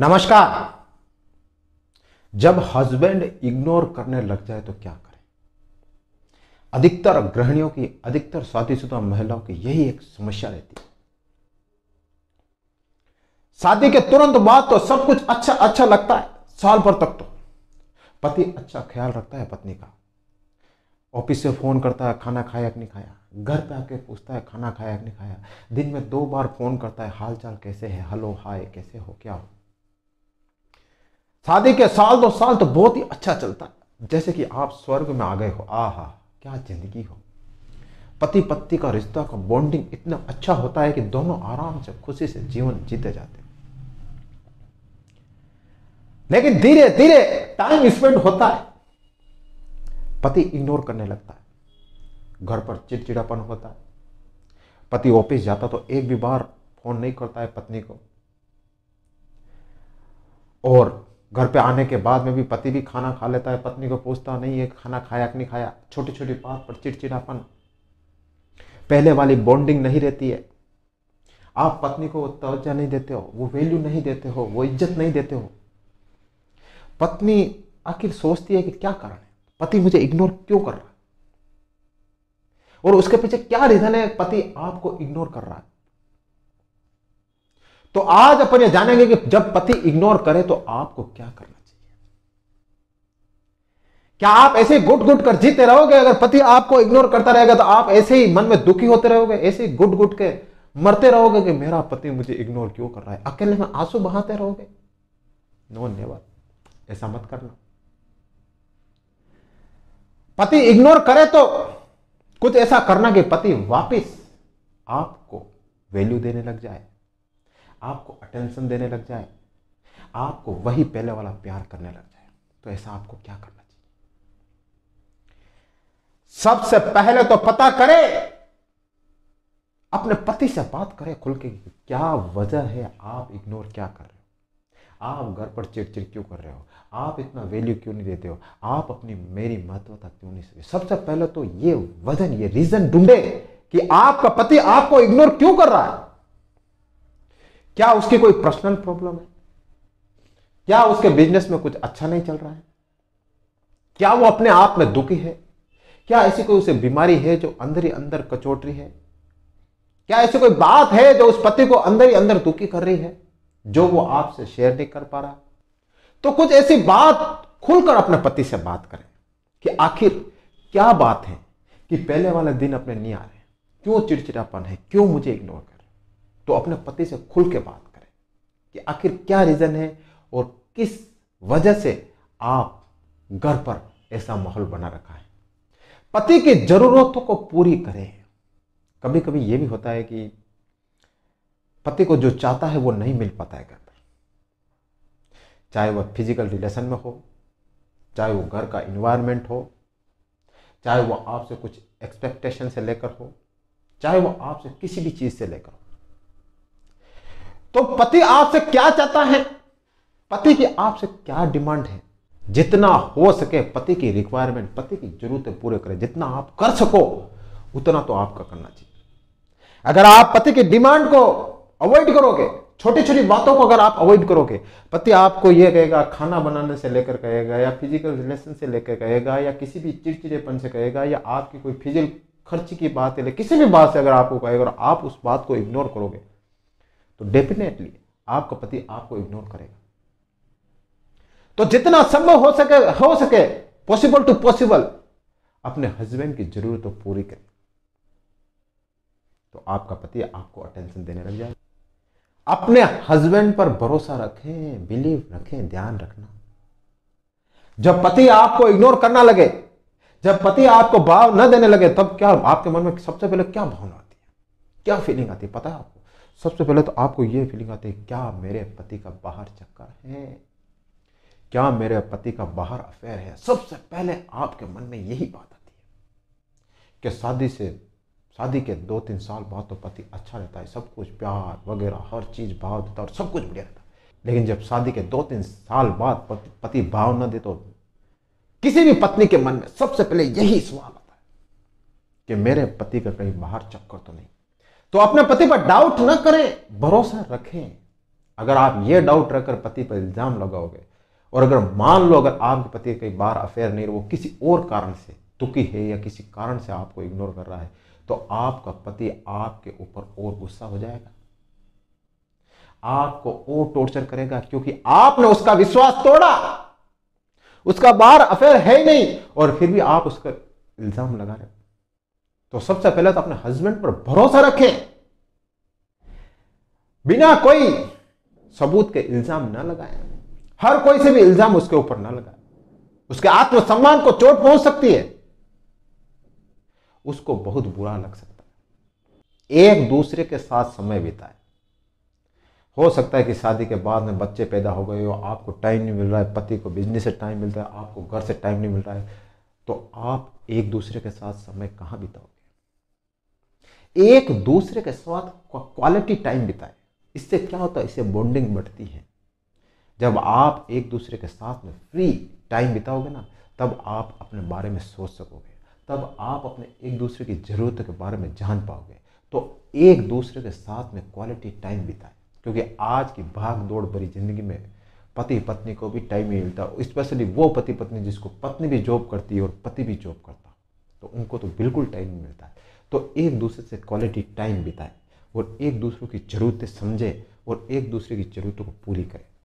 नमस्कार जब husband ignore करने लग जाए तो क्या करें अधिकतर गृहणियों की अधिकतर शादीशुदा महिलाओं की यही एक समस्या रहती है शादी के तुरंत बाद तो सब कुछ अच्छा अच्छा लगता है साल भर तक तो पति अच्छा ख्याल रखता है पत्नी का ऑफिस से फोन करता है खाना खाया कि नहीं खाया घर पे आके पूछता है खाना खाया कि नहीं खाया दिन में दो बार फोन करता है हाल चाल कैसे है हेलो हाय कैसे हो क्या हो शादी के साल दो साल तो बहुत ही अच्छा चलता है जैसे कि आप स्वर्ग में आ गए हो आहा क्या जिंदगी हो पति पत्नी का रिश्ता का बॉन्डिंग इतना अच्छा होता है कि दोनों आराम से खुशी से जीवन जीते जाते लेकिन धीरे धीरे टाइम स्पेंड होता है पति इग्नोर करने लगता है घर पर चिड़चिड़ापन होता है पति ऑफिस जाता तो एक भी बार फोन नहीं करता है पत्नी को और घर पे आने के बाद में भी पति भी खाना खा लेता है पत्नी को पूछता नहीं है खाना खाया कि नहीं खाया छोटी छोटी बात पर चिड़चिड़ापन पहले वाली बॉन्डिंग नहीं रहती है आप पत्नी को तवज्जा नहीं देते हो वो वैल्यू नहीं देते हो वो इज्जत नहीं देते हो पत्नी आखिर सोचती है कि क्या कारण है पति मुझे इग्नोर क्यों कर रहा है और उसके पीछे क्या रीजन है पति आपको इग्नोर कर रहा है तो आज अपन ये जानेंगे कि जब पति इग्नोर करे तो आपको क्या करना चाहिए क्या आप ऐसे गुट गुट कर जीते रहोगे अगर पति आपको इग्नोर करता रहेगा तो आप ऐसे ही मन में दुखी होते रहोगे ऐसे ही गुट गुट के मरते रहोगे कि मेरा पति मुझे इग्नोर क्यों कर रहा है अकेले में आंसू बहाते रहोगे नो नेवर ऐसा मत करना पति इग्नोर करे तो कुछ ऐसा करना कि पति वापिस आपको वैल्यू देने लग जाए आपको अटेंशन देने लग जाए आपको वही पहले वाला प्यार करने लग जाए तो ऐसा आपको क्या करना चाहिए सबसे पहले तो पता करें अपने पति से बात करें खुल के क्या वजह है आप इग्नोर क्या कर रहे हो आप घर पर चिड़चिड़ क्यों कर रहे हो आप इतना वैल्यू क्यों नहीं देते हो आप अपनी मेरी महत्वता क्यों नहीं सबसे पहले तो ये वजन ये रीजन ढूंढे कि आपका पति आपको इग्नोर क्यों कर रहा है क्या उसकी कोई पर्सनल प्रॉब्लम है क्या उसके बिजनेस में कुछ अच्छा नहीं चल रहा है क्या वो अपने आप में दुखी है क्या ऐसी कोई उसे बीमारी है जो अंदर ही अंदर कचोटरी है क्या ऐसी कोई बात है जो उस पति को अंदर ही अंदर दुखी कर रही है जो वो आपसे शेयर नहीं कर पा रहा तो कुछ ऐसी बात खुलकर अपने पति से बात करें कि आखिर क्या बात है कि पहले वाले दिन अपने नहीं आ रहे क्यों चिड़चिड़ापन है क्यों मुझे इग्नोर कर तो अपने पति से खुल के बात करें कि आखिर क्या रीज़न है और किस वजह से आप घर पर ऐसा माहौल बना रखा है पति की ज़रूरतों को पूरी करें कभी कभी यह भी होता है कि पति को जो चाहता है वो नहीं मिल पाता है घर पर चाहे वह फिजिकल रिलेशन में हो चाहे वो घर का इन्वायरमेंट हो चाहे वो आपसे कुछ एक्सपेक्टेशन से लेकर हो चाहे वो आपसे किसी भी चीज़ से लेकर हो तो पति आपसे क्या चाहता है पति की आपसे क्या डिमांड है जितना हो सके पति की रिक्वायरमेंट पति की जरूरतें पूरे करें जितना आप कर सको उतना तो आपका करना चाहिए अगर आप पति की डिमांड को अवॉइड करोगे छोटी छोटी बातों को अगर आप अवॉइड करोगे पति आपको यह कहेगा खाना बनाने से लेकर कहेगा या फिजिकल रिलेशन से लेकर कहेगा या किसी भी चिड़चिड़ेपन से कहेगा या आपकी कोई फिजिकल खर्च की बात है किसी भी बात से अगर आपको कहेगा और आप उस बात को इग्नोर करोगे तो डेफिनेटली आपका पति आपको इग्नोर करेगा तो जितना संभव हो सके हो सके पॉसिबल टू पॉसिबल अपने हस्बैंड की जरूरत पूरी करें तो आपका पति आपको अटेंशन देने लग जाएगा अपने हस्बैंड पर भरोसा रखें बिलीव रखें ध्यान रखना जब पति आपको इग्नोर करना लगे जब पति आपको भाव न देने लगे तब क्या आपके मन में सबसे पहले क्या भावना आती है क्या फीलिंग आती है पता है आपको सबसे पहले तो आपको ये फीलिंग आती है क्या मेरे पति का बाहर चक्कर है क्या मेरे पति का बाहर अफेयर है सबसे पहले आपके मन में यही बात आती है कि शादी से शादी के दो तीन साल बाद तो पति अच्छा रहता है सब कुछ प्यार वगैरह हर चीज़ भाव देता है और सब कुछ बढ़िया रहता है लेकिन जब शादी के दो तीन साल बाद पति, पति भाव न दे तो किसी भी पत्नी के मन में सबसे पहले यही सवाल आता है कि मेरे पति का कहीं बाहर चक्कर तो नहीं तो अपने पति पर डाउट न करें भरोसा रखें अगर आप ये डाउट रखकर पति पर इल्जाम लगाओगे और अगर मान लो अगर आपके पति कई बार अफेयर नहीं वो किसी और कारण से दुखी है या किसी कारण से आपको इग्नोर कर रहा है तो आपका पति आपके ऊपर और गुस्सा हो जाएगा आपको और टॉर्चर करेगा क्योंकि आपने उसका विश्वास तोड़ा उसका बार अफेयर है ही नहीं और फिर भी आप उसका इल्जाम लगा रहे तो सबसे पहले तो अपने हस्बैंड पर भरोसा रखें बिना कोई सबूत के इल्जाम ना लगाए हर कोई से भी इल्जाम उसके ऊपर ना लगाए उसके आत्मसम्मान को चोट पहुंच सकती है उसको बहुत बुरा लग सकता है एक दूसरे के साथ समय बिताए हो सकता है कि शादी के बाद में बच्चे पैदा हो गए हो आपको टाइम नहीं मिल रहा है पति को बिजनेस से टाइम मिलता है आपको घर से टाइम नहीं मिल रहा है तो आप एक दूसरे के साथ समय कहां बिताओ एक दूसरे के साथ क्वालिटी टाइम बिताए इससे क्या होता है इससे बॉन्डिंग बढ़ती है जब आप एक दूसरे के साथ में फ्री टाइम बिताओगे ना तब आप अपने बारे में सोच सकोगे तब आप अपने एक दूसरे की ज़रूरत के बारे में जान पाओगे तो एक दूसरे के साथ में क्वालिटी टाइम बिताए क्योंकि आज की भाग दौड़ भरी ज़िंदगी में पति पत्नी को भी टाइम नहीं मिलता स्पेशली वो पति पत्नी जिसको पत्नी भी जॉब करती है और पति भी जॉब करता तो उनको तो बिल्कुल टाइम नहीं मिलता है तो एक दूसरे से क्वालिटी टाइम बिताए और एक दूसरों की ज़रूरतें समझें और एक दूसरे की ज़रूरतों को पूरी करें